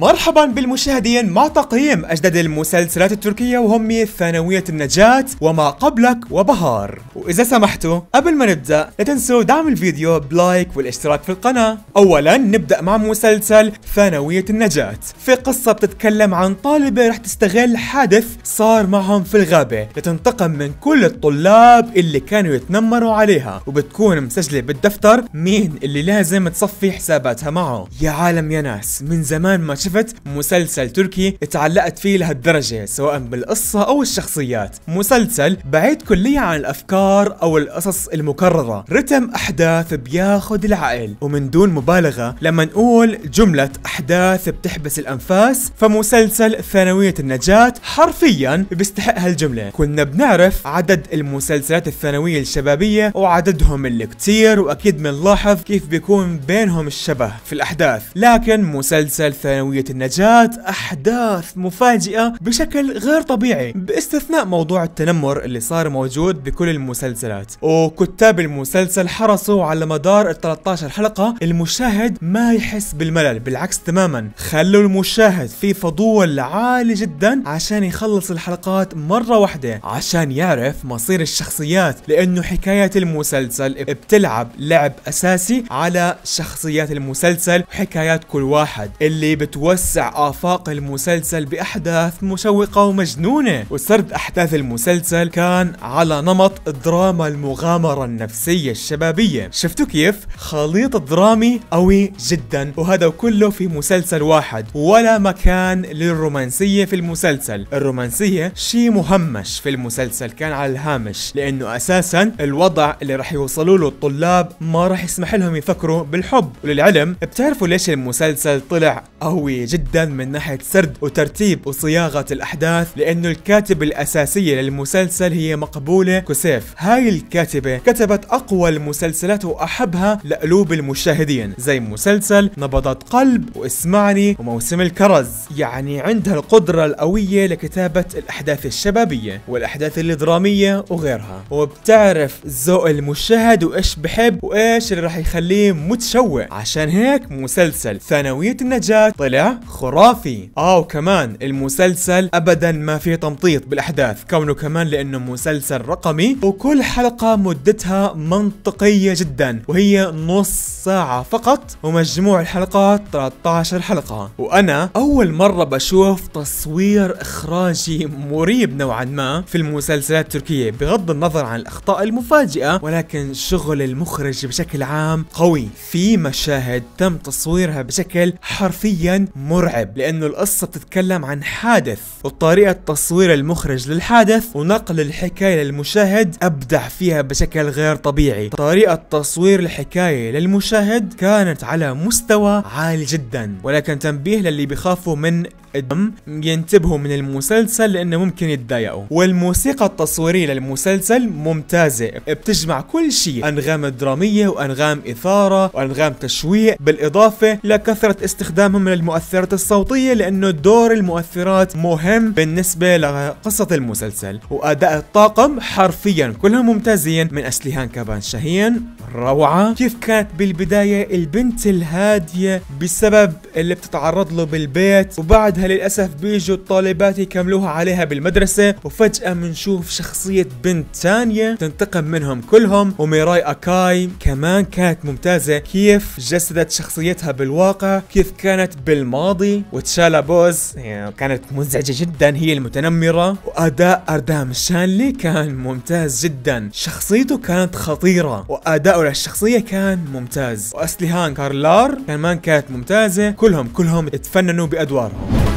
مرحبا بالمشاهدين مع تقييم أجدد المسلسلات التركية وهم ثانوية النجاة وما قبلك وبهار وإذا سمحتوا قبل ما نبدأ لا تنسوا دعم الفيديو بلايك والاشتراك في القناة أولا نبدأ مع مسلسل ثانوية النجاة في قصة بتتكلم عن طالبة رح تستغل حادث صار معهم في الغابة لتنتقم من كل الطلاب اللي كانوا يتنمروا عليها وبتكون مسجلة بالدفتر مين اللي لازم تصفي حساباتها معه يا عالم يا ناس من زمان ما شفت شفت مسلسل تركي اتعلقت فيه لهالدرجة سواء بالقصة أو الشخصيات مسلسل بعيد كليا عن الأفكار أو القصص المكررة رتم أحداث بياخد العقل ومن دون مبالغة لما نقول جملة أحداث بتحبس الأنفاس فمسلسل ثانوية النجاة حرفيا بيستحق هالجملة كنا بنعرف عدد المسلسلات الثانوية الشبابية وعددهم اللي كتير وأكيد بنلاحظ كيف بيكون بينهم الشبه في الأحداث لكن مسلسل ثانوية زاوية النجاة أحداث مفاجئة بشكل غير طبيعي باستثناء موضوع التنمر اللي صار موجود بكل المسلسلات وكتاب المسلسل حرصوا على مدار ال 13 حلقة المشاهد ما يحس بالملل بالعكس تماما خلوا المشاهد في فضول عالي جدا عشان يخلص الحلقات مرة واحدة عشان يعرف مصير الشخصيات لأنه حكاية المسلسل بتلعب لعب أساسي على شخصيات المسلسل وحكايات كل واحد اللي بتو وسع آفاق المسلسل بأحداث مشوقة ومجنونة وسرد أحداث المسلسل كان على نمط دراما المغامرة النفسية الشبابية شفتوا كيف؟ خليط درامي قوي جدا وهذا كله في مسلسل واحد ولا مكان للرومانسية في المسلسل الرومانسية شي مهمش في المسلسل كان على الهامش لأنه أساسا الوضع اللي رح يوصلوا له الطلاب ما رح يسمح لهم يفكروا بالحب وللعلم بتعرفوا ليش المسلسل طلع قوي عالية جدا من ناحية سرد وترتيب وصياغة الأحداث لأنه الكاتبة الأساسية للمسلسل هي مقبولة كوسيف هاي الكاتبة كتبت أقوى المسلسلات وأحبها لقلوب المشاهدين زي مسلسل نبضات قلب واسمعني وموسم الكرز يعني عندها القدرة القوية لكتابة الأحداث الشبابية والأحداث الدرامية وغيرها وبتعرف ذوق المشاهد وإيش بحب وإيش اللي راح يخليه متشوق عشان هيك مسلسل ثانوية النجاة طلع خرافي اه وكمان المسلسل ابدا ما في تمطيط بالاحداث كونه كمان لانه مسلسل رقمي وكل حلقة مدتها منطقية جدا وهي نص ساعة فقط ومجموع الحلقات 13 حلقة وانا اول مرة بشوف تصوير اخراجي مريب نوعا ما في المسلسلات التركية بغض النظر عن الاخطاء المفاجئة ولكن شغل المخرج بشكل عام قوي في مشاهد تم تصويرها بشكل حرفيا مرعب لأنه القصة بتتكلم عن حادث وطريقة تصوير المخرج للحادث ونقل الحكاية للمشاهد أبدع فيها بشكل غير طبيعي طريقة تصوير الحكاية للمشاهد كانت على مستوى عالي جدا ولكن تنبيه للي بيخافوا من الدم ينتبهوا من المسلسل لانه ممكن يتضايقوا والموسيقى التصويريه للمسلسل ممتازه بتجمع كل شيء انغام دراميه وانغام اثاره وانغام تشويق بالاضافه لكثره استخدامهم للمؤثرات المؤثرات الصوتية لأنه دور المؤثرات مهم بالنسبة لقصة المسلسل وأداء الطاقم حرفيا كلهم ممتازين من أسليهان كابان شاهين روعة كيف كانت بالبداية البنت الهادية بسبب اللي بتتعرض له بالبيت وبعدها للأسف بيجوا الطالبات يكملوها عليها بالمدرسة وفجأة منشوف شخصية بنت ثانية تنتقم منهم كلهم وميراي أكاي كمان كانت ممتازة كيف جسدت شخصيتها بالواقع كيف كانت بالم الماضي وتشالا بوز كانت مزعجة جدا هي المتنمرة وأداء أردام شانلي كان ممتاز جدا شخصيته كانت خطيرة وأداؤه للشخصية كان ممتاز وأسليهان كارلار كمان كانت ممتازة كلهم كلهم اتفننوا بأدوارهم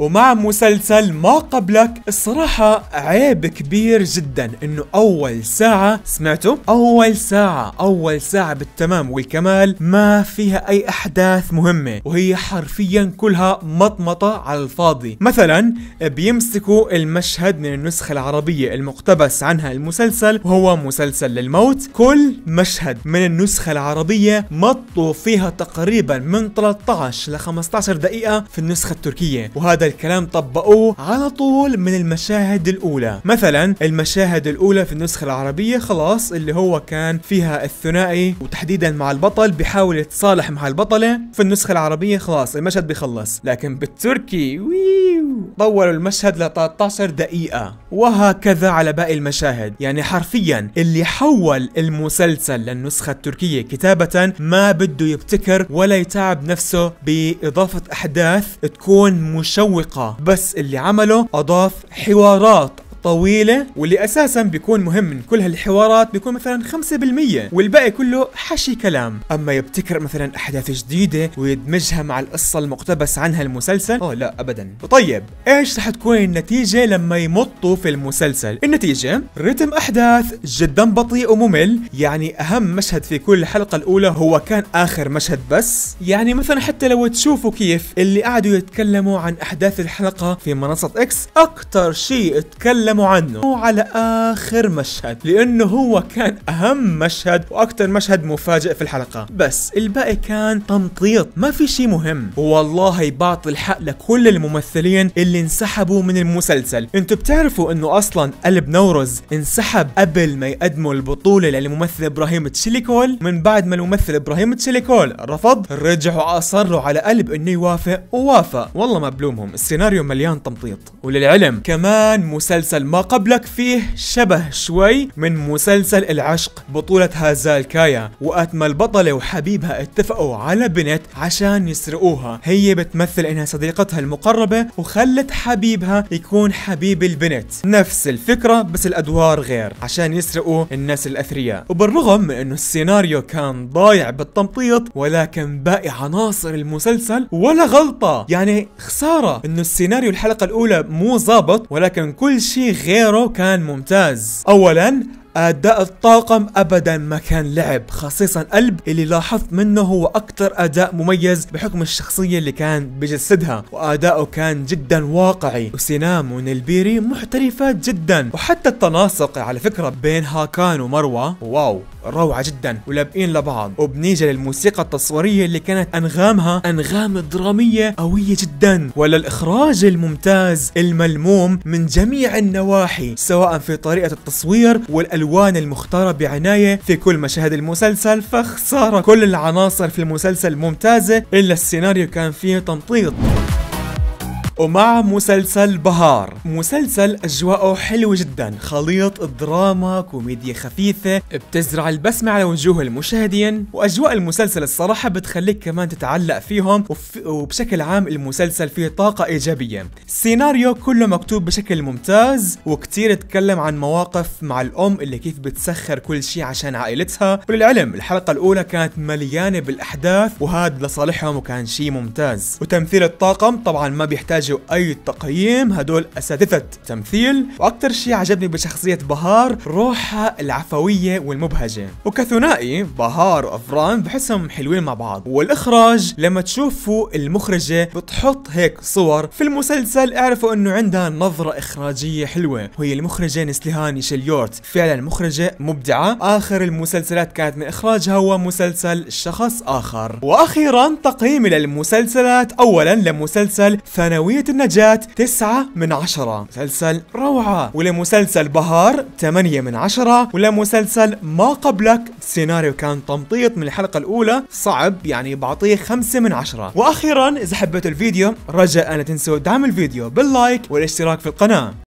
ومع مسلسل ما قبلك الصراحة عيب كبير جدا انه اول ساعة سمعتوا اول ساعة اول ساعة بالتمام والكمال ما فيها اي احداث مهمة وهي حرفيا كلها مطمطة على الفاضي مثلا بيمسكوا المشهد من النسخة العربية المقتبس عنها المسلسل وهو مسلسل للموت كل مشهد من النسخة العربية مطوا فيها تقريبا من 13 ل 15 دقيقة في النسخة التركية وهذا هذا الكلام طبقوه على طول من المشاهد الاولى مثلا المشاهد الاولى في النسخة العربية خلاص اللي هو كان فيها الثنائي وتحديدا مع البطل بيحاول يتصالح مع البطلة في النسخة العربية خلاص المشهد بيخلص لكن بالتركي ويو طولوا المشهد ل 13 دقيقة وهكذا على باقي المشاهد يعني حرفيا اللي حول المسلسل للنسخة التركية كتابة ما بده يبتكر ولا يتعب نفسه بإضافة أحداث تكون مشوقة مشوقة بس اللي عمله أضاف حوارات طويلة واللي اساسا بيكون مهم من كل هالحوارات بيكون مثلا 5% والباقي كله حشي كلام اما يبتكر مثلا احداث جديدة ويدمجها مع القصة المقتبس عنها المسلسل اوه لا ابدا طيب ايش رح تكون النتيجة لما يمطوا في المسلسل النتيجة رتم احداث جدا بطيء وممل يعني اهم مشهد في كل الحلقة الاولى هو كان اخر مشهد بس يعني مثلا حتى لو تشوفوا كيف اللي قعدوا يتكلموا عن احداث الحلقة في منصة اكس اكتر شيء تكلم تكلموا عنه على آخر مشهد لأنه هو كان أهم مشهد وأكثر مشهد مفاجئ في الحلقة بس الباقي كان تمطيط ما في شيء مهم والله بعطي الحق لكل الممثلين اللي انسحبوا من المسلسل انتوا بتعرفوا انه اصلا قلب نورز انسحب قبل ما يقدموا البطولة للممثل ابراهيم تشيليكول من بعد ما الممثل ابراهيم تشيليكول رفض رجعوا اصروا على قلب انه يوافق ووافق والله ما بلومهم السيناريو مليان تمطيط وللعلم كمان مسلسل ما قبلك فيه شبه شوي من مسلسل العشق بطولة هازال كايا وقت ما البطلة وحبيبها اتفقوا على بنت عشان يسرقوها هي بتمثل انها صديقتها المقربة وخلت حبيبها يكون حبيب البنت نفس الفكرة بس الادوار غير عشان يسرقوا الناس الاثرياء وبالرغم من انه السيناريو كان ضايع بالتمطيط ولكن باقي عناصر المسلسل ولا غلطة يعني خسارة انه السيناريو الحلقة الاولى مو ظابط ولكن كل شيء غيره كان ممتاز اولا أداء الطاقم أبدا ما كان لعب خصيصا قلب اللي لاحظت منه هو أكثر أداء مميز بحكم الشخصية اللي كان بجسدها وأداؤه كان جدا واقعي وسينام ونلبيري محترفات جدا وحتى التناسق على فكرة بين هاكان ومروة واو روعه جدا ولابقين لبعض وبنيجي للموسيقى التصويريه اللي كانت انغامها انغام دراميه قويه جدا ولا الاخراج الممتاز الملموم من جميع النواحي سواء في طريقه التصوير والالوان المختاره بعنايه في كل مشاهد المسلسل فخساره كل العناصر في المسلسل ممتازه الا السيناريو كان فيه تمطيط ومع مسلسل بهار مسلسل أجواءه حلو جدا خليط دراما كوميديا خفيفة بتزرع البسمة على وجوه المشاهدين وأجواء المسلسل الصراحة بتخليك كمان تتعلق فيهم وف... وبشكل عام المسلسل فيه طاقة إيجابية السيناريو كله مكتوب بشكل ممتاز وكتير تكلم عن مواقف مع الأم اللي كيف بتسخر كل شيء عشان عائلتها وللعلم الحلقة الأولى كانت مليانة بالأحداث وهذا لصالحهم وكان شيء ممتاز وتمثيل الطاقم طبعا ما بيحتاج يواجهوا أي تقييم هدول أساتذة تمثيل وأكثر شيء عجبني بشخصية بهار روحها العفوية والمبهجة وكثنائي بهار وأفران بحسهم حلوين مع بعض والإخراج لما تشوفوا المخرجة بتحط هيك صور في المسلسل اعرفوا أنه عندها نظرة إخراجية حلوة وهي المخرجة نسلهاني شليورت فعلا مخرجة مبدعة آخر المسلسلات كانت من إخراجها هو مسلسل شخص آخر وأخيرا تقييمي للمسلسلات أولا لمسلسل ثانوي احتمالية النجاة 9 من 10 مسلسل روعة ولمسلسل بهار 8 من 10 ولمسلسل ما قبلك السيناريو كان تمطيط من الحلقة الأولى صعب يعني بعطيه 5 من 10 وأخيرا إذا حبيتوا الفيديو رجاء لا تنسوا دعم الفيديو باللايك والاشتراك في القناة